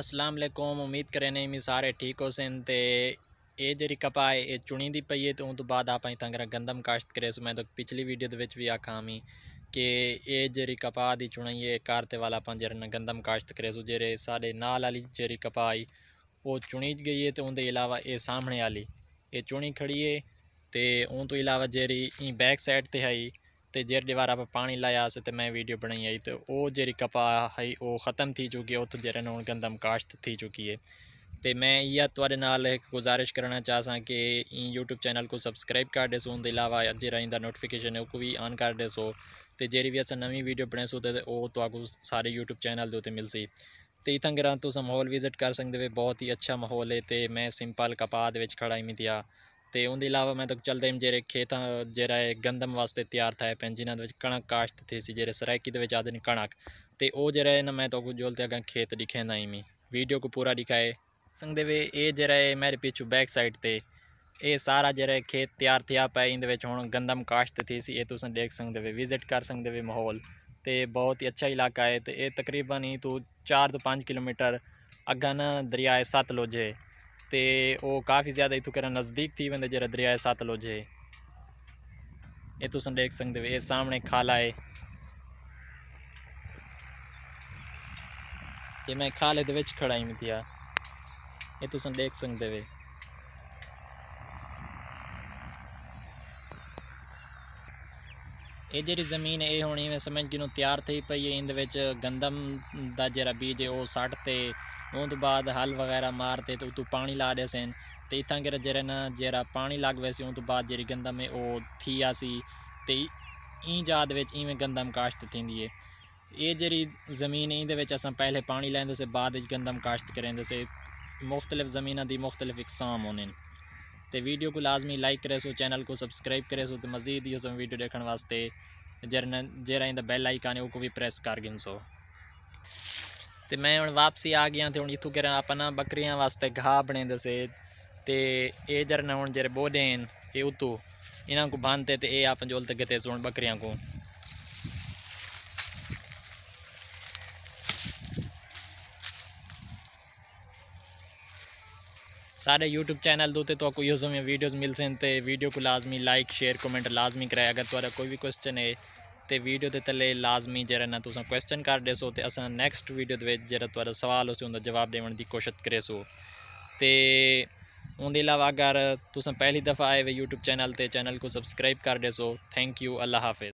ਅਸਲਾਮ ਅਲੈਕੁਮ ਉਮੀਦ ਕਰੇ ਨੇ ਮੀ ਸਾਰੇ ਠੀਕ ਹੋ ਸਨ ਤੇ ਇਹ ਜਿਹੜੀ ਕਪਾ ਹੈ ਇਹ ਚੁਣੀ ਦੀ ਪਈ ਹੈ ਤੇ ਉਸ ਤੋਂ ਬਾਅਦ ਆਪਾਂ ਤੰਗਰਾ ਗੰਦਮ ਕਾਸ਼ਤ ਕਰੇ ਸੋ ਮੈਂ ਤਾਂ ਪਿਛਲੀ ਵੀਡੀਓ ਦੇ ਵਿੱਚ ਵੀ ਆਖਾਂ ਮੀ ਕਿ ਇਹ ਜਿਹੜੀ ਕਪਾ ਦੀ ਚੁਣਾਈ ਹੈ ਕਾਰਤੇ ਵਾਲਾ ਆਪਾਂ ਜਿਹੜਾ ਗੰਦਮ ਕਾਸ਼ਤ ਕਰੇ ਸੋ ਜਿਹੜੇ ਸਾਡੇ ਨਾਲ ਵਾਲੀ ਜਿਹੜੀ ਕਪਾ ਉਹ ਚੁਣੀ ਗਈ ਹੈ ਤੇ ਉਹਦੇ ਇਲਾਵਾ ਇਹ ਸਾਹਮਣੇ ਵਾਲੀ ਇਹ ਚੁਣੀ ਖੜੀ ਹੈ ਤੇ ਉਹ ਤੋਂ ਇਲਾਵਾ ਜਿਹੜੀ ਇਹ ਬੈਕ ਸਾਈਡ ਤੇ ਹੈ तो जेर दीवार आप पानी लाया से तो मैं वीडियो बनाई आई तो वो जी कपाह है वो ख़त्म थी चुकी है उत जर हूँ गंदम काश्त थी चुकी है तो मैं ये एक गुजारिश करना चाहसा कि यूट्यूब चैनल को सब्सक्राइब कर देसो उनके अलावा जरा इंदा नोटिफिकेशन को भी ऑन कर देसो तो जी भी अस नवी वीडियो बनासू तो वो तो सारे यूट्यूब चैनल के उत्ते मिलसी तो इतना ग्रह तो माहौल विजिट कर सकते हो बहुत ही अच्छा माहौल है तो मैं सिंपल कपाह खड़ा ही मिथिया ਤੇ ਉਹਦੇ ਇਲਾਵਾ ਮੈਂ ਤੱਕ ਚਲਦੇ ਜਿਹੜੇ ਖੇਤਾਂ ਜਿਹੜਾ ਇਹ ਗੰਦਮ ਵਾਸਤੇ ਤਿਆਰ તૈયાર ਪੈਂ ਜਿਨ੍ਹਾਂ ਦੇ ਵਿੱਚ ਕਣਕ ਕਾਸ਼ਤ ਤੇ ਸੀ ਜਿਹੜੇ ਸਰਾਇਕੀ ਦੇ ਵਿੱਚ ਆਦਨ ਕਣਕ ਤੇ ਉਹ ਜਿਹੜਾ ਇਹ ਮੈਂ ਤਾਂ ਜੋਲਤੇ ਅਗਾਂ ਖੇਤ ਦਿਖੇਂਦਾ ਹੀ ਮੈਂ ਵੀਡੀਓ ਕੋ ਪੂਰਾ ਦਿਖਾਏ ਸੰਗਦੇ ਵੇ ਇਹ ਜਿਹੜਾ ਇਹ ਮੇਰੇ ਪਿੱਛੂ ਬੈਕ ਸਾਈਡ ਤੇ ਇਹ ਸਾਰਾ ਜਿਹੜਾ ਖੇਤ ਤਿਆਰ ਥਿਆ ਪਿਆ ਇਹਦੇ ਵਿੱਚ ਹੁਣ ਗੰਦਮ ਕਾਸ਼ਤ ਥੀ ਸੀ ਇਹ ਤੁਸੀਂ ਦੇਖ ਸਕਦੇ ਵੇ ਵਿਜ਼ਿਟ ਕਰ ਸਕਦੇ ਵੇ ਮਾਹੌਲ ਤੇ ਬਹੁਤ ਹੀ ਅੱਛਾ ਇਲਾਕਾ ਹੈ ਤੇ ਇਹ ਤਕਰੀਬਨ ਹੀ ਤੋਂ 4 ਤੋਂ 5 ਕਿਲੋਮੀਟਰ ਅਗਾਂ ਨਾ ਦਰਿਆ ਸਤਲੁਜ ਹੈ ਤੇ ਉਹ ਕਾਫੀ ਜ਼ਿਆਦਾ ਇਤੋਂ ਕਰਨ ਨਜ਼ਦੀਕ ਥੀ ਵੰਦੇ ਜਿਹੜਾ ਦਰਿਆ ਸਤਲੁਜ ਹੈ ਇਹ ਤੁਸੀਂ ਦੇਖ ਸਕਦੇ ਹੋ ਇਹ ਸਾਹਮਣੇ ਖਾਲਾ ਹੈ ਇਹ ਮੈਂ ਖਾਲੇ ਦੇ ਵਿੱਚ ਖੜਾਈ ਮਿਤਿਆ ਇਹ ਤੁਸੀਂ ਦੇਖ ਸਕਦੇ ਹੋ ਇਹ ਜਿਹੜੀ ਜ਼ਮੀਨ ਇਹ ਹੋਣੀ ਮੈਂ ਸਮਝ ਜਿਹਨੂੰ ਤਿਆਰ ਥਈ ਪਈ ਹੈ ਇਹਦੇ ਵਿੱਚ ਗੰਦਮ ਦਾ ਜਿਹੜਾ ਬੀਜ ਹੈ ਉਹ ਸੱਟ ਤੇ ਉਹ ਤੋਂ ਬਾਅਦ ਹਲ ਵਗੈਰਾ ਮਾਰਤੇ ਤੇ ਉਤੋਂ ਪਾਣੀ ਲਾ ਦੇ ਸਨ ਤੇ ਇਤਾਂ ਕਿ ਜਿਹੜਾ ਨਾ ਜਿਹੜਾ ਪਾਣੀ ਲੱਗ ਵੈ ਸੀ ਉਹ ਤੋਂ ਬਾਅਦ ਜਿਹੜੀ ਗੰਦਮ ਹੈ ਉਹ ਥੀ ਆ ਸੀ ਤੇ ਈ ਜਾਦ ਵਿੱਚ ਇਵੇਂ ਗੰਦਮ ਕਾਸ਼ਤ ਥੀਂਦੀ ਹੈ ਇਹ ਜਿਹੜੀ ਜ਼ਮੀਨ ਇਹਦੇ ਵਿੱਚ ਅਸਾਂ ਪਹਿਲੇ ਪਾਣੀ ਲੈਂਦੇ ਸੇ ਬਾਅਦ ਵਿੱਚ ਗੰਦਮ ਕਾਸ਼ਤ ਕਰਦੇ ਸੇ ਮੁxtਲਿਫ ਜ਼ਮੀਨਾਂ ਦੀ ਮੁxtਲਿਫ ਇਕਸਾਮ ਹੋਣੇ ਨੇ ਤੇ ਵੀਡੀਓ ਕੋ ਲਾਜ਼ਮੀ ਲਾਈਕ ਕਰੇ ਸੋ ਚੈਨਲ ਕੋ ਸਬਸਕ੍ਰਾਈਬ ਕਰੇ ਸੋ ਤੇ ਮਜ਼ੀਦ इहो सो वीडियो ॾेखण वास्ते जर जेरा ਬੈਲ ਆਈਕਨ ਉਹ ਕੋ ਵੀ ਪ੍ਰੈਸ ਕਰ ਗਿਨ ਸੋ ਤੇ ਮੈਂ ਹੁਣ ਵਾਪਸੀ ਆ ਗਿਆ ਤੇ ਹੁਣ ਇਥੋਂ ਕਰਾਂ ਆਪਾਂ ਨਾ ਬੱਕਰੀਆਂ ਵਾਸਤੇ ਘਾਹ ਬਣੇ ਦਸੇ ਤੇ ਇਹ ਜਰਨ ਹੁਣ ਜਿਹੜੇ ਬੋਦੇਨ ਇਹ ਉਤੋਂ ਇਹਨਾਂ ਕੋ ਬੰਨਤੇ ਤੇ ਇਹ ਆਪਾਂ ਜੋਲ ਤੇ ਗਤੇ ਸੋਣ ਬੱਕਰੀਆਂ ਕੋ सारे यूट्यूब चैनल दूते तो यूज़ों में वीडियोज़ मिल सकते वीडियो तो को लाजमी लाइक शेयर कमेंट लाजमी कराए अगर तुरा कोई भी क्वेश्चन है तो वीडियो के तले लाजमी जरा ना तुम क्वेश्चन कर डेसो तो असा नैक्सट वीडियो जरा तुम्हारा सवाल उस जवाब देने की कोशिश करे सो तो उनके अलावा अगर तुम पहली दफ़ा आए हुए यूट्यूब चैनल तो चैनल को सब्सक्राइब कर दसो थैंक यू अल्लाह हाफिज़